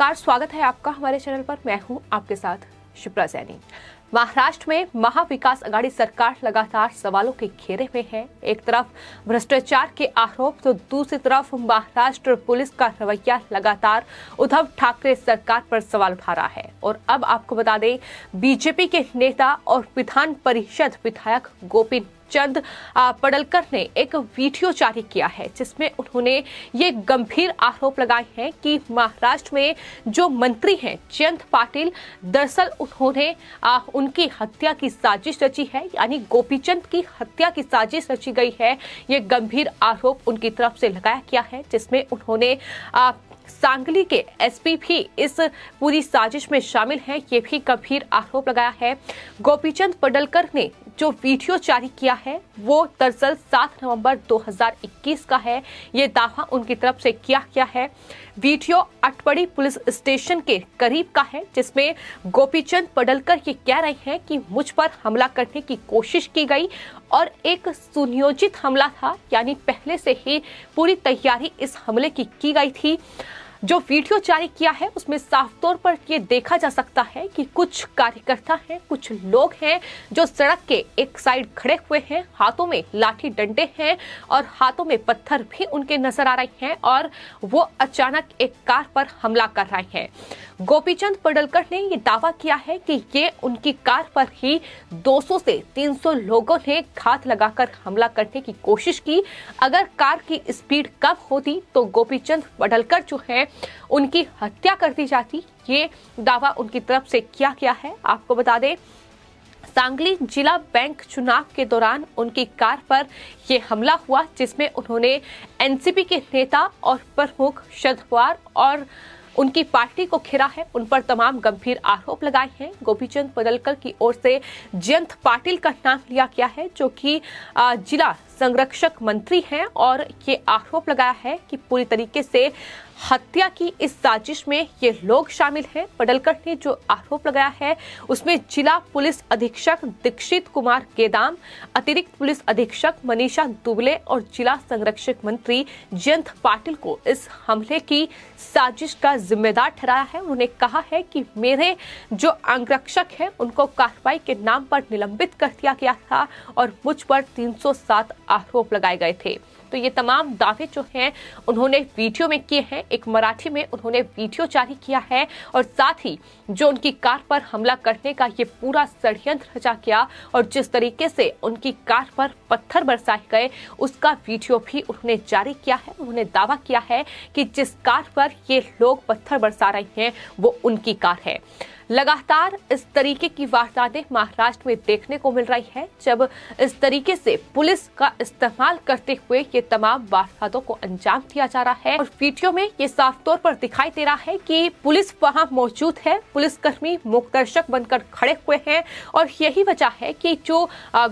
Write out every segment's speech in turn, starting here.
नमस्कार स्वागत है आपका हमारे चैनल पर मैं हूं आपके साथ शिप्रा सैनी महाराष्ट्र में महाविकास अघाड़ी सरकार लगातार सवालों के घेरे में है एक तरफ भ्रष्टाचार के आरोप तो दूसरी तरफ महाराष्ट्र पुलिस का रवैया लगातार उद्धव ठाकरे सरकार पर सवाल उठा रहा है और अब आपको बता दें बीजेपी के नेता और विधान परिषद विधायक गोपी चंद पडलकर ने एक वीडियो जारी किया है जिसमें उन्होंने ये गंभीर आरोप लगाए हैं कि महाराष्ट्र में जो मंत्री हैं जयंत पाटिल दरअसल उन्होंने उनकी हत्या की साजिश रची है यानी गोपीचंद की हत्या की साजिश रची गई है ये गंभीर आरोप उनकी तरफ से लगाया गया है जिसमें उन्होंने आ, सांगली के एसपी भी इस पूरी साजिश में शामिल हैं ये भी गंभीर आरोप लगाया है गोपीचंद पडलकर ने जो वीडियो जारी किया है वो दरअसल 7 नवंबर 2021 का है ये दावा उनकी तरफ से किया गया है वीडियो अटपड़ी पुलिस स्टेशन के करीब का है जिसमें गोपीचंद पडलकर ये कह रहे हैं कि मुझ पर हमला करने की कोशिश की गई और एक सुनियोजित हमला था यानी पहले से ही पूरी तैयारी इस हमले की की गई थी जो वीडियो जारी किया है उसमें साफ तौर पर ये देखा जा सकता है कि कुछ कार्यकर्ता हैं कुछ लोग हैं जो सड़क के एक साइड खड़े हुए हैं हाथों में लाठी डंडे हैं और हाथों में पत्थर भी उनके नजर आ रहे हैं और वो अचानक एक कार पर हमला कर रहे हैं गोपीचंद पडलकर ने ये दावा किया है कि ये उनकी कार पर ही 200 से 300 लोगों ने घात लगाकर हमला करने की कोशिश की अगर कार की स्पीड कम होती तो गोपीचंद पडलकर जो है उनकी हत्या कर दी जाती ये दावा उनकी तरफ से किया गया है आपको बता दें सांगली जिला बैंक चुनाव के दौरान उनकी कार पर ये हमला हुआ जिसमें उन्होंने एनसीपी के नेता और प्रमुख शतवार और उनकी पार्टी को घिरा है उन पर तमाम गंभीर आरोप लगाए हैं गोपीचंद पदलकर की ओर से जयंत पाटिल का नाम लिया गया है जो कि जिला संरक्षक मंत्री हैं और ये आरोप लगाया है कि पूरी तरीके से हत्या की इस साजिश में ये लोग शामिल हैं पडलकर ने जो आरोप लगाया है उसमें जिला पुलिस अधीक्षक दीक्षित कुमार केदाम अतिरिक्त पुलिस अधीक्षक मनीषा दुबले और जिला संरक्षक मंत्री जयंत पाटिल को इस हमले की साजिश का जिम्मेदार ठहराया है उन्होंने कहा है कि मेरे जो अंगरक्षक हैं उनको कार्रवाई के नाम पर निलंबित कर दिया गया था और मुझ पर तीन आरोप लगाए गए थे तो ये तमाम दावे जो हैं उन्होंने वीडियो में किए हैं एक मराठी में उन्होंने वीडियो जारी किया है और साथ ही जो उनकी कार पर हमला करने का ये पूरा षडयंत्र रचा गया और जिस तरीके से उनकी कार पर पत्थर बरसाए गए उसका वीडियो भी उन्होंने जारी किया है उन्होंने दावा किया है कि जिस कार पर ये लोग पत्थर बरसा रहे हैं वो उनकी कार है लगातार इस तरीके की वारदातें महाराष्ट्र में देखने को मिल रही है जब इस तरीके से पुलिस का इस्तेमाल करते हुए ये तमाम वारदातों को अंजाम दिया जा रहा है और वीडियो में ये साफ तौर पर दिखाई दे रहा है कि पुलिस वहां मौजूद है पुलिसकर्मी मुखदर्शक बनकर खड़े हुए हैं और यही वजह है कि जो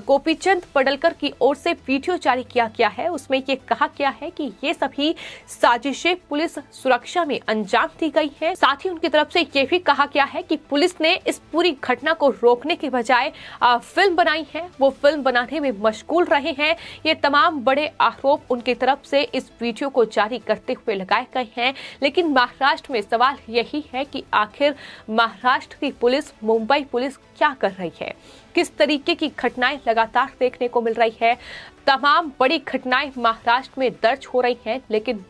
गोपीचंद पडलकर की ओर से वीडियो जारी किया गया है उसमें ये कहा गया है कि ये सभी साजिशें पुलिस सुरक्षा में अंजाम दी गई है साथ ही उनकी तरफ से ये भी कहा गया है कि पुलिस ने इस पूरी घटना को रोकने के बजाय फिल्म बनाई है वो फिल्म बनाने में मशगूल रहे हैं ये तमाम बड़े आरोप उनकी तरफ से इस वीडियो को जारी करते हुए लगाए गए हैं लेकिन महाराष्ट्र में सवाल यही है कि आखिर महाराष्ट्र की पुलिस मुंबई पुलिस क्या कर रही है किस तरीके की घटनाएं लगातार देखने को मिल रही है तमाम बड़ी घटनाएं महाराष्ट्र में दर्ज हो रही हैं लेकिन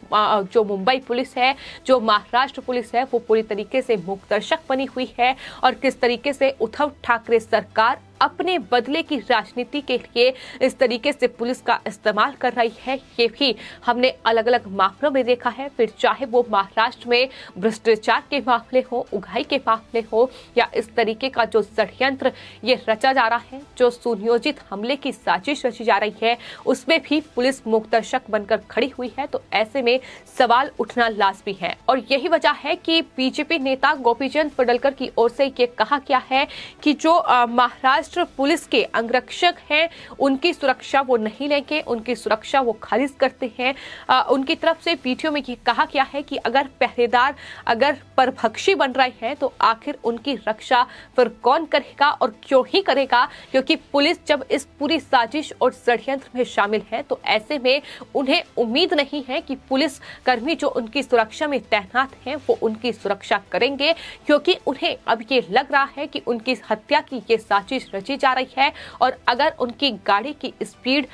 जो मुंबई पुलिस है जो महाराष्ट्र पुलिस है वो पूरी तरीके से मूकदर्शक बनी हुई है और किस तरीके से उद्धव ठाकरे सरकार अपने बदले की राजनीति के लिए इस तरीके से पुलिस का इस्तेमाल कर रही है ये भी हमने अलग अलग मामलों में देखा है फिर चाहे वो महाराष्ट्र में भ्रष्टाचार के मामले हो उगाही के मामले हो या इस तरीके का जो षडयंत्र ये रचा जा रहा है जो सुनियोजित हमले की साजिश रची जा रही है उसमें भी पुलिस मुक्तर्शक बनकर खड़ी हुई है तो ऐसे में सवाल उठना लाजमी है और यही वजह है कि बीजेपी नेता गोपीचंद पडलकर की ओर से ये कहा गया है कि जो महाराष्ट्र महाराष्ट्र पुलिस के अंगरक्षक हैं उनकी सुरक्षा वो नहीं लेंगे उनकी सुरक्षा वो खारिज करते हैं आ, उनकी तरफ से पीटीओ में कहा गया है कि अगर पहरेदार अगर परभक्षी बन रहे हैं तो आखिर उनकी रक्षा फिर कौन करेगा और क्यों ही करेगा क्योंकि पुलिस जब इस पूरी साजिश और षडयंत्र में शामिल है तो ऐसे में उन्हें उम्मीद नहीं है कि पुलिस कर्मी जो उनकी सुरक्षा में तैनात हैं वो उनकी सुरक्षा करेंगे क्योंकि उन्हें अब ये लग रहा है कि उनकी हत्या की ये साजिश रची जा रही है और अगर उनकी गाड़ी की स्पीड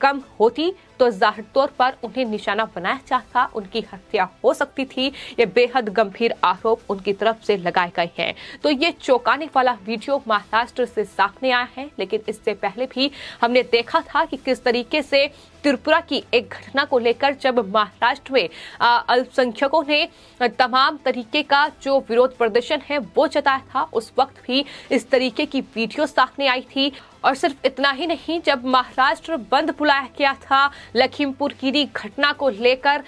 कम होती तो जाहिर तौर पर उन्हें निशाना बनाया चाहता उनकी हत्या हो सकती थी ये बेहद गंभीर आरोप उनकी तरफ से लगाए गए हैं तो ये चौंकाने वाला वीडियो महाराष्ट्र से सामने आया है लेकिन इससे पहले भी हमने देखा था कि किस तरीके से त्रिपुरा की एक घटना को लेकर जब महाराष्ट्र में अल्पसंख्यकों ने तमाम तरीके का जो विरोध प्रदर्शन है वो जताया था उस वक्त भी इस तरीके की वीडियो सामने आई थी और सिर्फ इतना ही नहीं जब महाराष्ट्र बंद बुलाया गया था लखीमपुर खीरी घटना को लेकर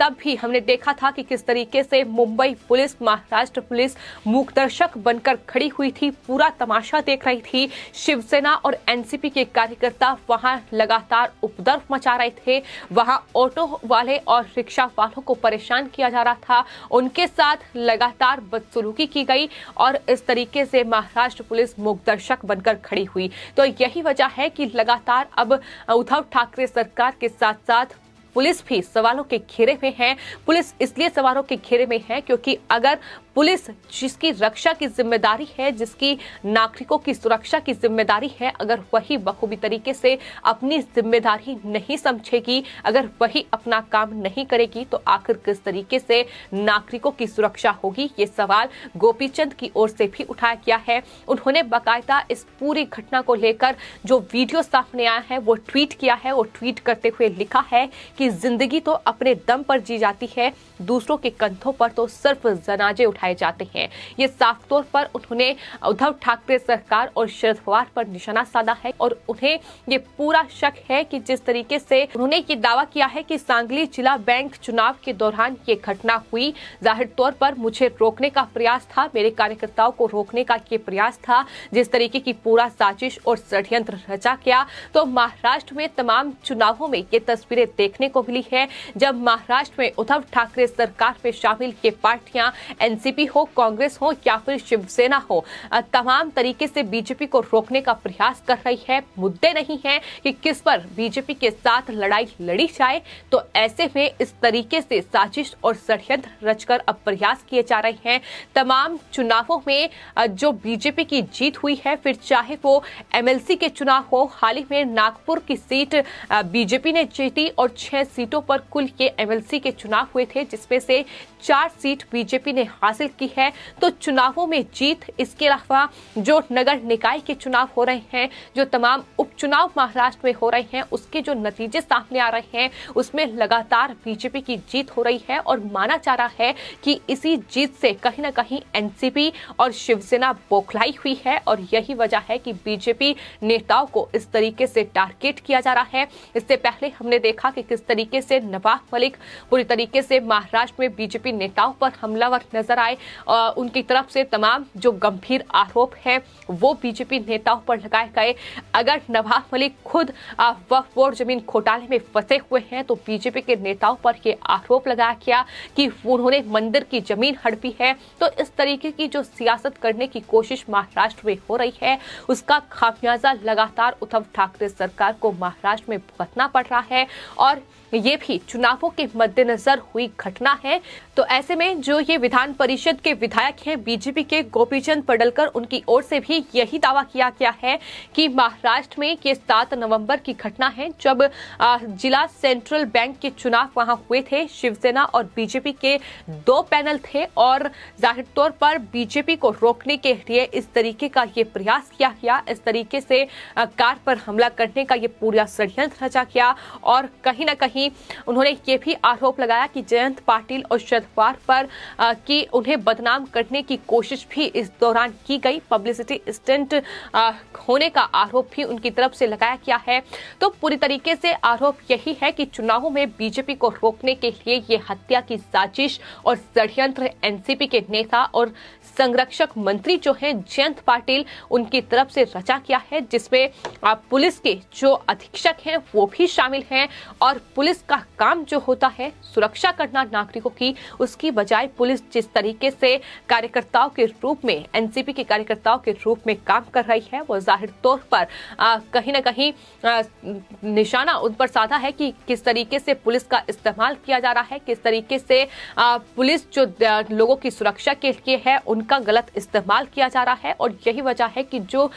तब भी हमने देखा था कि किस तरीके से मुंबई पुलिस महाराष्ट्र पुलिस मूकदर्शक बनकर खड़ी हुई थी पूरा तमाशा देख रही थी शिवसेना और एनसीपी के कार्यकर्ता वहां लगातार उपद्रव मचा रहे थे वहां ऑटो वाले और रिक्शा वालों को परेशान किया जा रहा था उनके साथ लगातार बदसलूकी की गई और इस तरीके से महाराष्ट्र पुलिस मूकदर्शक बनकर खड़ी हुई तो यही वजह है कि लगातार अब उद्धव ठाकरे सरकार के साथ साथ पुलिस भी सवालों के घेरे में है पुलिस इसलिए सवालों के घेरे में है क्योंकि अगर पुलिस जिसकी रक्षा की जिम्मेदारी है जिसकी नागरिकों की सुरक्षा की जिम्मेदारी है अगर वही बखूबी तरीके से अपनी जिम्मेदारी नहीं समझेगी अगर वही अपना काम नहीं करेगी तो आखिर किस तरीके से नागरिकों की सुरक्षा होगी ये सवाल गोपीचंद की ओर से भी उठाया गया है उन्होंने बाकायदा इस पूरी घटना को लेकर जो वीडियो सामने आया है वो ट्वीट किया है और ट्वीट करते हुए लिखा है कि जिंदगी तो अपने दम पर जी जाती है दूसरों के कंधों पर तो सिर्फ जनाजे उठा उठाए जाते हैं ये साफ तौर पर उन्होंने उद्धव ठाकरे सरकार और शरद पवार पर निशाना साधा है और उन्हें ये पूरा शक है कि जिस तरीके से उन्होंने ये दावा किया है कि सांगली जिला बैंक चुनाव के दौरान ये घटना हुई जाहिर तौर पर मुझे रोकने का प्रयास था मेरे कार्यकर्ताओं को रोकने का ये प्रयास था जिस तरीके की पूरा साजिश और षड्यंत्र रचा गया तो महाराष्ट्र में तमाम चुनावों में ये तस्वीरें देखने को मिली है जब महाराष्ट्र में उद्धव ठाकरे सरकार में शामिल ये पार्टियां एनसी एनसीपी हो कांग्रेस हो या फिर शिवसेना हो तमाम तरीके से बीजेपी को रोकने का प्रयास कर रही है मुद्दे नहीं है कि किस पर बीजेपी के साथ लड़ाई लड़ी जाए तो ऐसे में इस तरीके से साजिश और षड्यंत्र रचकर अब प्रयास किए जा रहे हैं तमाम चुनावों में जो बीजेपी की जीत हुई है फिर चाहे वो एमएलसी के चुनाव हो हाल ही में नागपुर की सीट बीजेपी ने जीती और छह सीटों पर कुल के एमएलसी के चुनाव हुए थे जिसमें से चार सीट बीजेपी ने हासिल हासिल की है तो चुनावों में जीत इसके अलावा जो नगर निकाय के चुनाव हो रहे हैं जो तमाम उपचुनाव महाराष्ट्र में हो रहे हैं उसके जो नतीजे सामने आ रहे हैं उसमें लगातार बीजेपी की जीत हो रही है और माना जा रहा है कि इसी जीत से कहीं ना कहीं एनसीपी और शिवसेना बौखलाई हुई है और यही वजह है कि बीजेपी नेताओं को इस तरीके से टारगेट किया जा रहा है इससे पहले हमने देखा कि किस तरीके से नवाब मलिक पूरी तरीके से महाराष्ट्र में बीजेपी नेताओं पर हमलावर नजर आए लगाए उनकी तरफ से तमाम जो गंभीर आरोप हैं वो बीजेपी नेताओं पर लगाए गए अगर नवाज मलिक खुद वक्फ बोर्ड जमीन घोटाले में फंसे हुए हैं तो बीजेपी के नेताओं पर यह आरोप लगाया गया कि उन्होंने मंदिर की जमीन हड़पी है तो इस तरीके की जो सियासत करने की कोशिश महाराष्ट्र में हो रही है उसका खामियाजा लगातार उद्धव ठाकरे सरकार को महाराष्ट्र में भुगतना पड़ रहा है और ये भी चुनावों के मद्देनजर हुई घटना है तो ऐसे में जो ये विधान परिषद के विधायक हैं बीजेपी के गोपीचंद पडलकर उनकी ओर से भी यही दावा किया गया है कि महाराष्ट्र में ये सात नवंबर की घटना है जब जिला सेंट्रल बैंक के चुनाव वहां हुए थे शिवसेना और बीजेपी के दो पैनल थे और जाहिर तौर पर बीजेपी को रोकने के लिए इस तरीके का ये प्रयास किया गया इस तरीके से कार पर हमला करने का ये पूरा षडयंत्र रचा गया और कहीं ना कहीं ही उन्होंने ये भी आरोप लगाया कि जयंत पाटिल और शरद पवार पर कि उन्हें बदनाम करने की कोशिश भी इस दौरान की गई पब्लिसिटी स्टेंट होने का आरोप भी उनकी तरफ से लगाया गया है तो पूरी तरीके से आरोप यही है कि चुनावों में बीजेपी को रोकने के लिए ये हत्या की साजिश और षडयंत्र एनसीपी के नेता और संरक्षक मंत्री जो है जयंत पाटिल उनकी तरफ से रचा किया है जिसमें पुलिस के जो अधीक्षक हैं वो भी शामिल हैं और पुलिस पुलिस का काम जो होता है सुरक्षा करना नागरिकों की उसकी बजाय पुलिस जिस तरीके से कार्यकर्ताओं के रूप में एनसीपी के कार्यकर्ताओं के रूप में काम कर रही है वो जाहिर तौर पर आ, कहीं ना कहीं आ, निशाना उन पर साधा है कि किस तरीके से पुलिस का इस्तेमाल किया जा रहा है किस तरीके से आ, पुलिस जो लोगों की सुरक्षा के लिए है उनका गलत इस्तेमाल किया जा रहा है और यही वजह है कि जो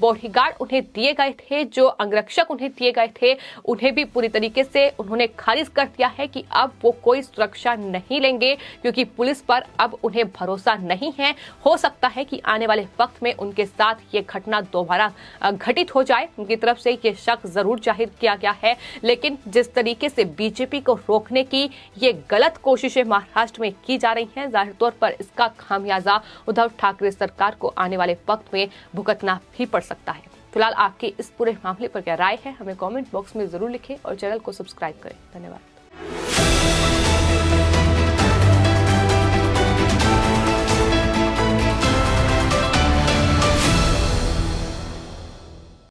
बॉडीगार्ड उन्हें दिए गए थे जो अंगरक्षक उन्हें दिए गए थे उन्हें भी पूरी तरीके से उन्होंने खारिज कर दिया है कि अब वो कोई सुरक्षा नहीं लेंगे क्योंकि पुलिस पर अब उन्हें भरोसा नहीं है हो सकता है कि आने वाले वक्त में उनके साथ ये घटना दोबारा घटित हो जाए उनकी तरफ से ये शक जरूर जाहिर किया गया है लेकिन जिस तरीके से बीजेपी को रोकने की ये गलत कोशिशें महाराष्ट्र में की जा रही हैं जाहिर तौर पर इसका खामियाजा उद्धव ठाकरे सरकार को आने वाले वक्त में भुगतना भी पड़ सकता है फिलहाल आपकी इस पूरे मामले पर क्या राय है हमें कॉमेंट बॉक्स में जरूर लिखें और चैनल को सब्सक्राइब करें धन्यवाद